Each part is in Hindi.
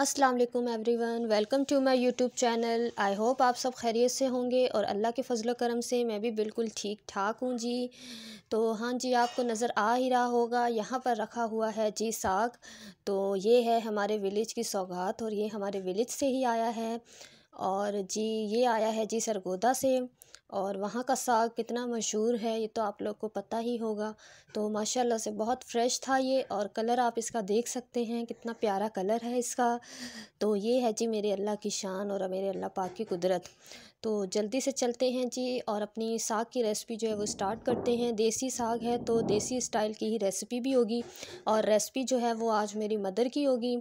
Aslam everyone welcome to my YouTube channel I hope आप सब खैरियत से होंगे और अल्लाह के फजल करम से मैं भी बिल्कुल ठीक ठाक हूँ जी तो हाँ जी आपको नज़र आ ही रहा होगा यहाँ पर रखा हुआ है जी साग तो ये है हमारे विलेज की सौगात और ये हमारे विलेज से ही आया है और जी ये आया है जी सरगोदा से और वहाँ का साग कितना मशहूर है ये तो आप लोग को पता ही होगा तो माशाल्लाह से बहुत फ्रेश था ये और कलर आप इसका देख सकते हैं कितना प्यारा कलर है इसका तो ये है जी मेरे अल्लाह की शान और मेरे अल्लाह पाक की कुदरत तो जल्दी से चलते हैं जी और अपनी साग की रेसिपी जो है वो स्टार्ट करते हैं देसी साग है तो देसी स्टाइल की ही रेसिपी भी होगी और रेसिपी जो है वो आज मेरी मदर की होगी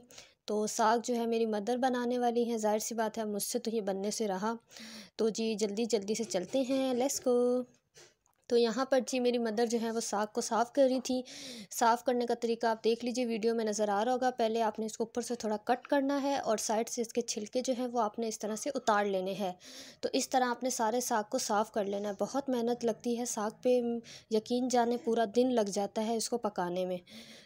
तो साग जो है मेरी मदर बनाने वाली हैं ज़ाहिर सी बात है मुझसे तो ये बनने से रहा तो जी जल्दी जल्दी से चलते हैं लेट्स गो तो यहाँ पर जी मेरी मदर जो है वो साग को साफ़ कर रही थी साफ़ करने का तरीका आप देख लीजिए वीडियो में नज़र आ रहा होगा पहले आपने इसको ऊपर से थोड़ा कट करना है और साइड से इसके छिलके जो हैं वो आपने इस तरह से उतार लेने हैं तो इस तरह आपने सारे साग को साफ़ कर लेना है बहुत मेहनत लगती है साग पे यकीन जाने पूरा दिन लग जाता है इसको पकाने में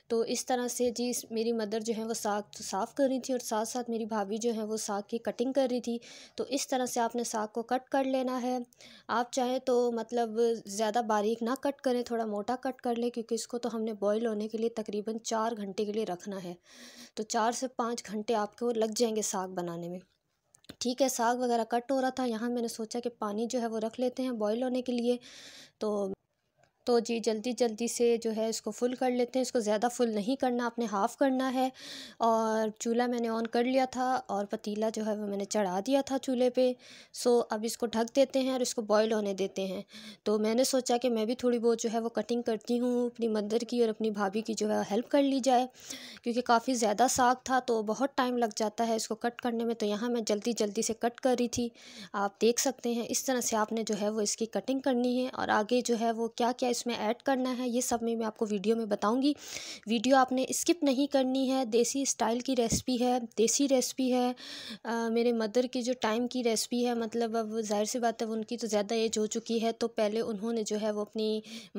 तो इस तरह से जी मेरी मदर जो है वो साग तो साफ़ कर रही थी और साथ साथ मेरी भाभी जो है वो साग की कटिंग कर रही थी तो इस तरह से आपने साग को कट कर लेना है आप चाहें तो मतलब ज़्यादा बारीक ना कट करें थोड़ा मोटा कट कर लें क्योंकि इसको तो हमने बॉईल होने के लिए तकरीबन चार घंटे के लिए रखना है तो चार से पाँच घंटे आपको लग जाएंगे साग बनाने में ठीक है साग वगैरह कट हो रहा था यहाँ मैंने सोचा कि पानी जो है वो रख लेते हैं बॉयल होने के लिए तो तो जी जल्दी जल्दी से जो है इसको फुल कर लेते हैं इसको ज़्यादा फुल नहीं करना आपने हाफ़ करना है और चूल्हा मैंने ऑन कर लिया था और पतीला जो है वो मैंने चढ़ा दिया था चूल्हे पे सो अब इसको ढक देते हैं और इसको बॉयल होने देते हैं तो मैंने सोचा कि मैं भी थोड़ी बहुत जो है वो कटिंग करती हूँ अपनी मदर की और अपनी भाभी की जो है हेल्प कर ली जाए क्योंकि काफ़ी ज़्यादा साग था तो बहुत टाइम लग जाता है इसको कट करने में तो यहाँ मैं जल्दी जल्दी से कट कर रही थी आप देख सकते हैं इस तरह से आपने जो है वो इसकी कटिंग करनी है और आगे जो है वो क्या क्या इसमें ऐड करना है ये सब में मैं आपको वीडियो में बताऊँगी वीडियो आपने स्किप नहीं करनी है देसी स्टाइल की रेसिपी है देसी रेसिपी है आ, मेरे मदर की जो टाइम की रेसिपी है मतलब अब जाहिर सी बात है उनकी तो ज़्यादा एज हो चुकी है तो पहले उन्होंने जो है वो अपनी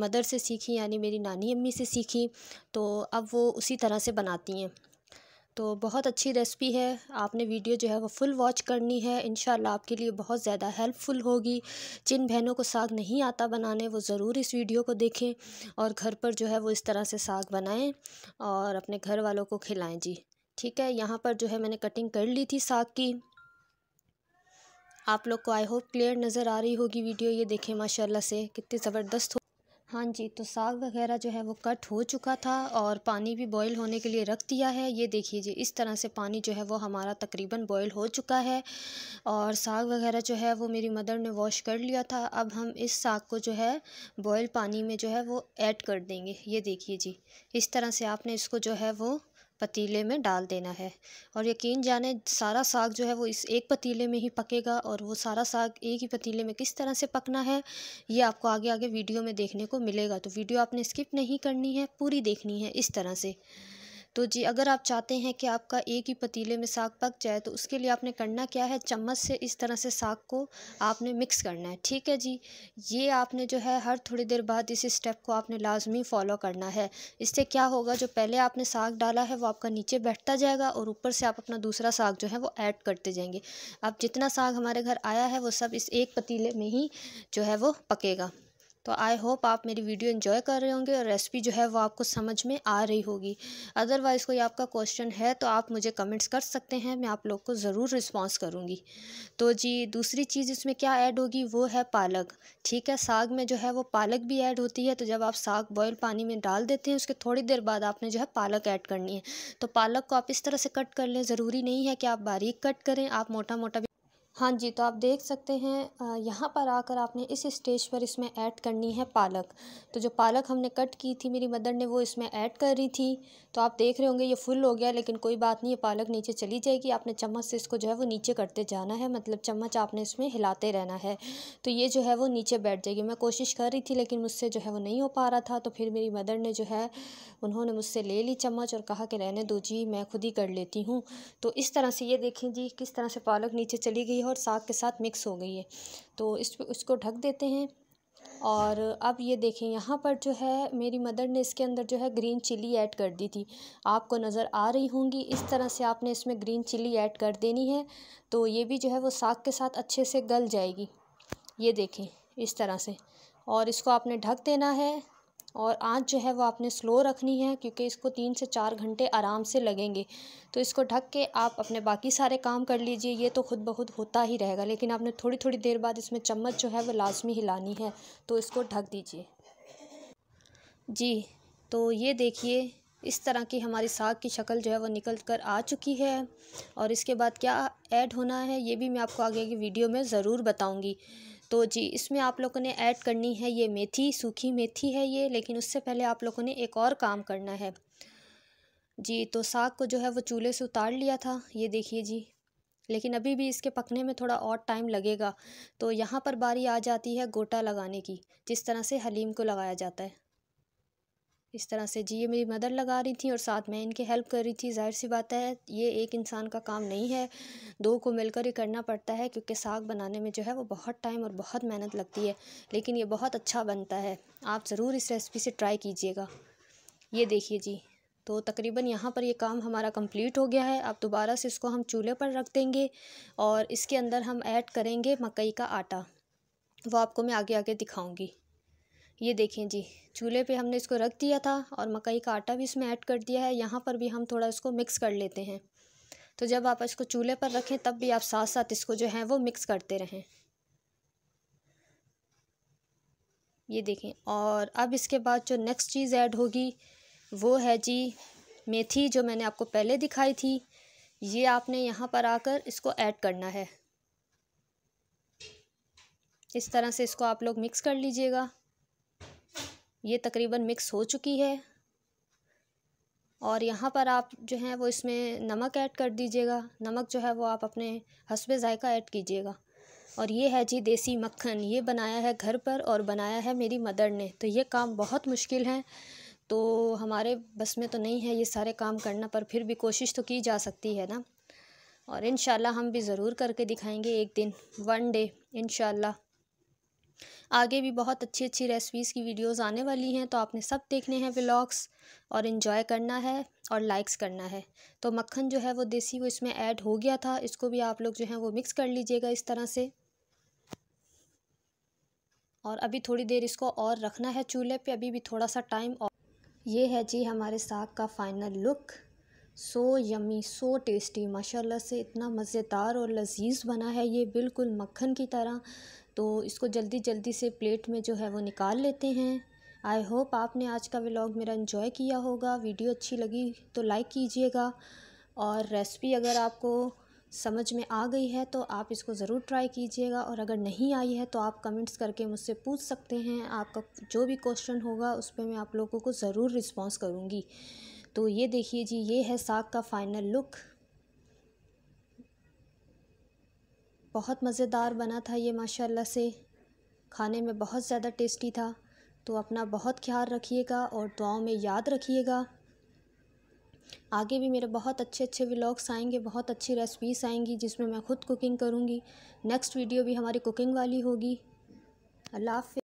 मदर से सीखी यानी मेरी नानी अम्मी से सीखी तो अब वो उसी तरह से बनाती हैं तो बहुत अच्छी रेसिपी है आपने वीडियो जो है वो फुल वॉच करनी है इन आपके लिए बहुत ज़्यादा हेल्पफुल होगी जिन बहनों को साग नहीं आता बनाने वो ज़रूर इस वीडियो को देखें और घर पर जो है वो इस तरह से साग बनाएं और अपने घर वालों को खिलाएं जी ठीक है यहाँ पर जो है मैंने कटिंग कर ली थी साग की आप लोग को आई होप क्लियर नज़र आ रही होगी वीडियो ये देखें माशाला से कितनी ज़बरदस्त हाँ जी तो साग वगैरह जो है वो कट हो चुका था और पानी भी बॉईल होने के लिए रख दिया है ये देखिए जी इस तरह से पानी जो है वो हमारा तकरीबन बॉईल हो चुका है और साग वगैरह जो है वो मेरी मदर ने वॉश कर लिया था अब हम इस साग को जो है बॉयल पानी में जो है वो ऐड कर देंगे ये देखिए जी इस तरह से आपने इसको जो है वो पतीले में डाल देना है और यकीन जाने सारा साग जो है वो इस एक पतीले में ही पकेगा और वो सारा साग एक ही पतीले में किस तरह से पकना है ये आपको आगे आगे वीडियो में देखने को मिलेगा तो वीडियो आपने स्किप नहीं करनी है पूरी देखनी है इस तरह से तो जी अगर आप चाहते हैं कि आपका एक ही पतीले में साग पक जाए तो उसके लिए आपने करना क्या है चम्मच से इस तरह से साग को आपने मिक्स करना है ठीक है जी ये आपने जो है हर थोड़ी देर बाद इस स्टेप को आपने लाजमी फॉलो करना है इससे क्या होगा जो पहले आपने साग डाला है वो आपका नीचे बैठता जाएगा और ऊपर से आप अपना दूसरा साग जो है वो ऐड करते जाएंगे अब जितना साग हमारे घर आया है वो सब इस एक पतीले में ही जो है वो पकेगा तो आई होप आप मेरी वीडियो इन्जॉय कर रहे होंगे और रेसिपी जो है वो आपको समझ में आ रही होगी अदरवाइज़ कोई आपका क्वेश्चन है तो आप मुझे कमेंट्स कर सकते हैं मैं आप लोग को ज़रूर रिस्पॉन्स करूँगी तो जी दूसरी चीज़ इसमें क्या ऐड होगी वो है पालक ठीक है साग में जो है वो पालक भी ऐड होती है तो जब आप साग बॉयल पानी में डाल देते हैं उसके थोड़ी देर बाद आपने जो है पालक ऐड करनी है तो पालक को आप इस तरह से कट कर लें ज़रूरी नहीं है कि आप बारीक कट करें आप मोटा मोटा हाँ जी तो आप देख सकते हैं यहाँ पर आकर आपने इस स्टेज पर इसमें ऐड करनी है पालक तो जो पालक हमने कट की थी मेरी मदर ने वो इसमें ऐड कर रही थी तो आप देख रहे होंगे ये फुल हो गया लेकिन कोई बात नहीं ये पालक नीचे चली जाएगी आपने चम्मच से इसको जो है वो नीचे करते जाना है मतलब चम्मच आपने इसमें हिलाते रहना है तो ये जो है वो नीचे बैठ जाएगी मैं कोशिश कर रही थी लेकिन मुझसे जो है वो नहीं हो पा रहा था तो फिर मेरी मदर ने जो है उन्होंने मुझसे ले ली चम्मच और कहा कि रहने दो जी मैं खुद ही कर लेती हूँ तो इस तरह से ये देखें जी किस तरह से पालक नीचे चली गई है और साग के साथ मिक्स हो गई है तो इस इसको ढक देते हैं और अब ये देखें यहाँ पर जो है मेरी मदर ने इसके अंदर जो है ग्रीन चिली ऐड कर दी थी आपको नज़र आ रही होंगी इस तरह से आपने इसमें ग्रीन चिली ऐड कर देनी है तो ये भी जो है वो साग के साथ अच्छे से गल जाएगी ये देखें इस तरह से और इसको आपने ढक देना है और आँच जो है वो आपने स्लो रखनी है क्योंकि इसको तीन से चार घंटे आराम से लगेंगे तो इसको ढक के आप अपने बाकी सारे काम कर लीजिए ये तो खुद बहुत होता ही रहेगा लेकिन आपने थोड़ी थोड़ी देर बाद इसमें चम्मच जो है वो लाजमी हिलानी है तो इसको ढक दीजिए जी तो ये देखिए इस तरह की हमारी साग की शक्ल जो है वो निकल कर आ चुकी है और इसके बाद क्या ऐड होना है ये भी मैं आपको आगे की वीडियो में ज़रूर बताऊँगी तो जी इसमें आप लोगों ने ऐड करनी है ये मेथी सूखी मेथी है ये लेकिन उससे पहले आप लोगों ने एक और काम करना है जी तो साग को जो है वो चूल्हे से उतार लिया था ये देखिए जी लेकिन अभी भी इसके पकने में थोड़ा और टाइम लगेगा तो यहाँ पर बारी आ जाती है गोटा लगाने की जिस तरह से हलीम को लगाया जाता है इस तरह से जी ये मेरी मदर लगा रही थी और साथ में इनकी हेल्प कर रही थी जाहिर सी बात है ये एक इंसान का काम नहीं है दो को मिलकर ही करना पड़ता है क्योंकि साग बनाने में जो है वो बहुत टाइम और बहुत मेहनत लगती है लेकिन ये बहुत अच्छा बनता है आप ज़रूर इस रेसिपी से ट्राई कीजिएगा ये देखिए जी तो तकरीबन यहाँ पर ये काम हमारा कंप्लीट हो गया है अब दोबारा से इसको हम चूल्हे पर रख देंगे और इसके अंदर हम ऐड करेंगे मकई का आटा वो आपको मैं आगे आगे दिखाऊंगी ये देखें जी चूल्हे पे हमने इसको रख दिया था और मकई का आटा भी इसमें ऐड कर दिया है यहाँ पर भी हम थोड़ा इसको मिक्स कर लेते हैं तो जब आप इसको चूल्हे पर रखें तब भी आप साथ साथ इसको जो है वो मिक्स करते रहें ये देखें और अब इसके बाद जो नेक्स्ट चीज़ ऐड होगी वो है जी मेथी जो मैंने आपको पहले दिखाई थी ये आपने यहाँ पर आकर इसको ऐड करना है इस तरह से इसको आप लोग मिक्स कर लीजिएगा ये तकरीबन मिक्स हो चुकी है और यहाँ पर आप जो है वो इसमें नमक ऐड कर दीजिएगा नमक जो है वो आप अपने हसब ज़ायका ऐड कीजिएगा और ये है जी देसी मक्खन ये बनाया है घर पर और बनाया है मेरी मदर ने तो ये काम बहुत मुश्किल है तो हमारे बस में तो नहीं है ये सारे काम करना पर फिर भी कोशिश तो की जा सकती है ना और इन हम भी ज़रूर करके दिखाएंगे एक दिन वन डे इन आगे भी बहुत अच्छी अच्छी रेसिपीज़ की वीडियोस आने वाली हैं तो आपने सब देखने हैं व्लॉग्स और इन्जॉय करना है और लाइक्स करना है तो मक्खन जो है वो देसी वो इसमें ऐड हो गया था इसको भी आप लोग जो है वो मिक्स कर लीजिएगा इस तरह से और अभी थोड़ी देर इसको और रखना है चूल्हे पे अभी भी थोड़ा सा टाइम और ये है जी हमारे साग का final look so yummy so tasty माशाल्लाह से इतना मज़ेदार और लजीज़ बना है ये बिल्कुल मक्खन की तरह तो इसको जल्दी जल्दी से प्लेट में जो है वो निकाल लेते हैं आई होप आपने आज का व्लॉग मेरा इन्जॉय किया होगा वीडियो अच्छी लगी तो लाइक कीजिएगा और रेसिपी अगर आपको समझ में आ गई है तो आप इसको ज़रूर ट्राई कीजिएगा और अगर नहीं आई है तो आप कमेंट्स करके मुझसे पूछ सकते हैं आपका जो भी क्वेश्चन होगा उस पर मैं आप लोगों को ज़रूर रिस्पॉन्स करूँगी तो ये देखिए जी ये है साग का फाइनल लुक बहुत मज़ेदार बना था ये माशाल्लाह से खाने में बहुत ज़्यादा टेस्टी था तो अपना बहुत ख्याल रखिएगा और दुआओं में याद रखिएगा आगे भी मेरे बहुत अच्छे अच्छे व्लॉग्स आएंगे बहुत अच्छी रेसिपीज़ आएंगी जिसमें मैं ख़ुद कुकिंग करूँगी नेक्स्ट वीडियो भी हमारी कुकिंग वाली होगी अल्लाह